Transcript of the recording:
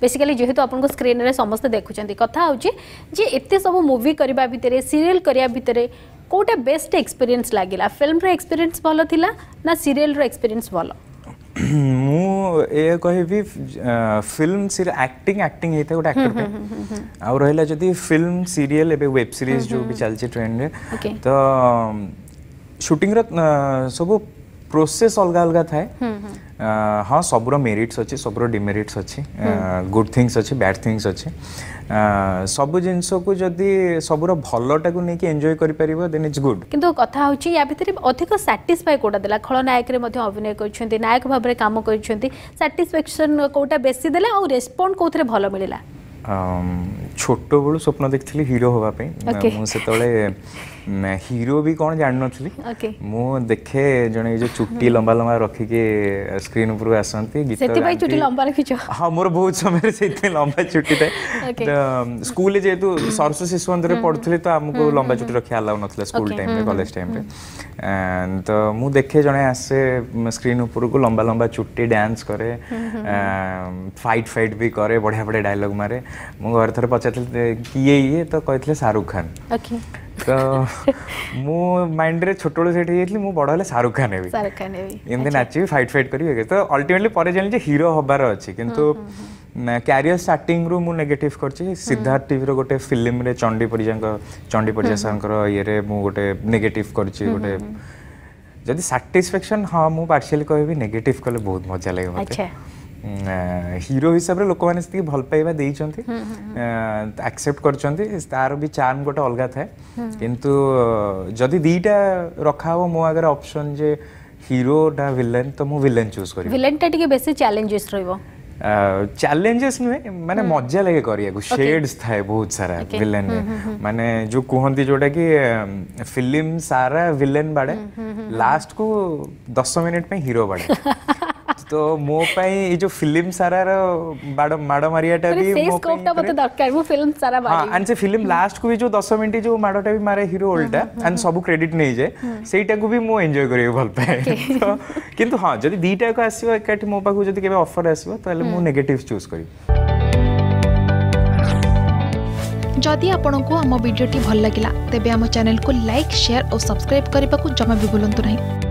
basically जेहेतु आप screen समस्ते देखुं कथा जे एत सब मुवि करने भितर सीरीयल करने भितर कौटा बेस्ट एक्सपीरियंस लगे फिल्म रक्सपीरियंस भल था ना सीरीयल एक्सपीरियंस भल मु कह फिल्म सीरी ଆକ୍ଟିଂ ଆକ୍ଟିଂ ହେଇଥାଏ ଗୋଟେ ଆକ୍ଟର ପାଇଁ ଆଉ ରହିଲା ଯଦି ଫିଲ୍ମ ସିରିଏଲ୍ ଏବେ ୱେବ୍ ସିରିଜ୍ ଯେଉଁ ବି ଚାଲିଛି ଟ୍ରେଣ୍ଡରେ ତ ପ୍ରୋସେସ୍ ଅଲଗା ଅଲଗା ଥାଏ ହଁ ସବୁର ମେରିଟ୍ସ ଅଛି ସବୁର ଡିମେରିଟ୍ସ ଅଛି ଗୁଡ୍ ଥିଙ୍ଗସ୍ ଅଛି ବ୍ୟାଡ୍ ଥିଙ୍ଗସ୍ ଅଛି ସବୁ ଜିନିଷକୁ ଯଦି ସବୁର ଭଲଟାକୁ ନେଇକି ଏନ୍ଜୟ କରିପାରିବ ଦେନ୍ ଇଟ୍ସ ଗୁଡ୍ କିନ୍ତୁ କଥା ହେଉଛି ୟା ଭିତରେ ଅଧିକ ସାଟିସ୍ଫାଏ କେଉଁଟା ଦେଲା ଖଳନାୟକରେ ମଧ୍ୟ ଅଭିନୟ କରିଛନ୍ତି ନାୟକ ଭାବରେ କାମ କରିଛନ୍ତି ସାଟିସ୍ଫ୍ୟାକ୍ସନ୍ କେଉଁଟା ବେଶୀ ଦେଲା ଆଉ ରେସ୍ପଣ୍ଡ କେଉଁଥିରେ ଭଲ ମିଳିଲା ଛୋଟବେଳୁ ସ୍ୱପ୍ନ ଦେଖିଥିଲି ହିରୋ ହେବା ପାଇଁ ମୁଁ ସେତେବେଳେ ହିରୋ ବି କ'ଣ ଜାଣିନଥିଲି ମୁଁ ଦେଖେ ଜଣେ ଯେଉଁ ଚୁଟି ଲମ୍ବା ଲମ୍ବା ରଖିକି ସ୍କ୍ରିନ୍ ଉପରକୁ ଆସନ୍ତି ଗୀତ ହଁ ମୋର ବହୁତ ସମୟରେ ସେଇଥିପାଇଁ ଲମ୍ବା ଚୁଟି ଥାଏ ସ୍କୁଲରେ ଯେହେତୁ ସରସ୍ୱ ଶିଶୁ ମନ୍ଦିରରେ ପଢ଼ୁଥିଲି ତ ଆମକୁ ଲମ୍ବା ଚୁଟି ରଖି ଆଲାଉ ନଥିଲା ସ୍କୁଲ ଟାଇମ୍ରେ କଲେଜ ଟାଇମ୍ରେ ତ ମୁଁ ଦେଖେ ଜଣେ ଆସେ ସ୍କ୍ରିନ୍ ଉପରକୁ ଲମ୍ବା ଲମ୍ବା ଚୁଟି ଡ୍ୟାନ୍ସ କରେ ଫାଇଟ୍ ଫାଇଟ୍ ବି କରେ ବଢ଼ିଆ ବଢ଼ିଆ ଡାଇଲଗ୍ ମାରେ ମୁଁ ଘରେ ଥରେ ପଚାରିଥିଲି କିଏ ଇଏ ତ କହିଥିଲେ ଶାହରୁଖ ଖାନ ତ ମୁଁ ମାଇଣ୍ଡରେ ଛୋଟବେଳୁ ସେଠି ହେଇଯାଇଥିଲି ମୁଁ ବଡ଼ ହେଲେ ଶାହରୁଖ ଖାନ ହେବି ଏମିତି ନାଚିବି ଫାଇଟ୍ ଫାଇଟ୍ କରିବି ତ ଅଲ୍ଟିମେଟଲି ପରେ ଜାଣିଲି ଯେ ହିରୋ ହେବାର ଅଛି କିନ୍ତୁ କ୍ୟାରିୟର ଷ୍ଟାର୍ଟିଂରୁ ମୁଁ ନେଗେଟିଭ୍ କରିଛି ସିଦ୍ଧାର୍ଥ ଟିଭିର ଗୋଟେ ଫିଲ୍ମରେ ଚଣ୍ଡି ପରିଜାଙ୍କ ଚଣ୍ଡି ପରିଜା ସାର୍ଙ୍କର ଇଏରେ ମୁଁ ଗୋଟେ ନେଗେଟିଭ୍ କରିଛି ଗୋଟେ ଯଦି ସାଟିସ୍ଫ୍ୟାକ୍ସନ୍ ହଁ ମୁଁ ପାର୍ସିଆଲି କହିବି ନେଗେଟିଭ୍ କଲେ ବହୁତ ମଜା ଲାଗେ ମୋତେ হিরো হিসাবে লোকমানে সেটিকে ভাল পাইবা দিয়েছেন আকসেপ্ট করছেন তার বি চার্ম গোটে অলগা থাকে কিন্তু যদি দিটা রখা হব মো আগে অপশন যে হিরোটা ভিলেন তো মু ভিলেন চুজ করি ভিলেনটা টিকে বেশি চ্যালেঞ্জেস রইব চ্যালেঞ্জেস নুহে মানে মজা লাগে କରିବାକୁ শেডস ଥାଏ ବହୁତ ସାରା ଭିଲେନରେ ମାନେ ଯୋଉ କୁହନ୍ତି ଯୋଉଟା କି ଫିଲ୍ମ ସାରା ଭିଲେନ ବାଡ଼େ ଲାଷ୍ଟକୁ ଦଶ ମିନିଟ୍ ପାଇଁ ହିରୋ ବାଡ଼େ तो ମୋ ପାଇଁ ଏଇ ଯୋଉ ଫିଲ୍ମ ସାରାର ବାଡ଼ ମାଡ଼ ମାରିଆଟା ବି ସେଇ ସ୍କୋପଟା ମୋତେ ଦରକାର ମୁଁ ଫିଲ୍ମ ସାରା ମାରି ଆଣ୍ଡ ସେ ଫିଲ୍ମ ଲାଷ୍ଟକୁ ବି ଯୋଉ 10 ମିନିଟ୍ ଯୋଉ ମାଡ଼ଟା ବି ମାରେ ହିରୋ ଓଲଟା ଆଣ୍ଡ ସବୁ କ୍ରେଡିଟ୍ ନେଇଯାଏ ସେଇଟାକୁ ବି ମୁଁ ଏନ୍ଜୟ କରିବାକୁ ଭଲ ପାଏ ତ କିନ୍ତୁ ହଁ ଯଦି ଦିଟାକୁ ଆସିବ ଏକାଠି ମୋ ପାଖକୁ ଯଦି କେବେ ଅଫର୍ ଆସିବ ତାହେଲେ ମୁଁ ନେଗେଟିଭ୍ ଚୁଜ୍ କରିବି जदि आपण को आम भिडी भल लगा तेब आम चेल्क लाइक सेयार और सब्सक्राइब करने को जमा भी बुलां नहीं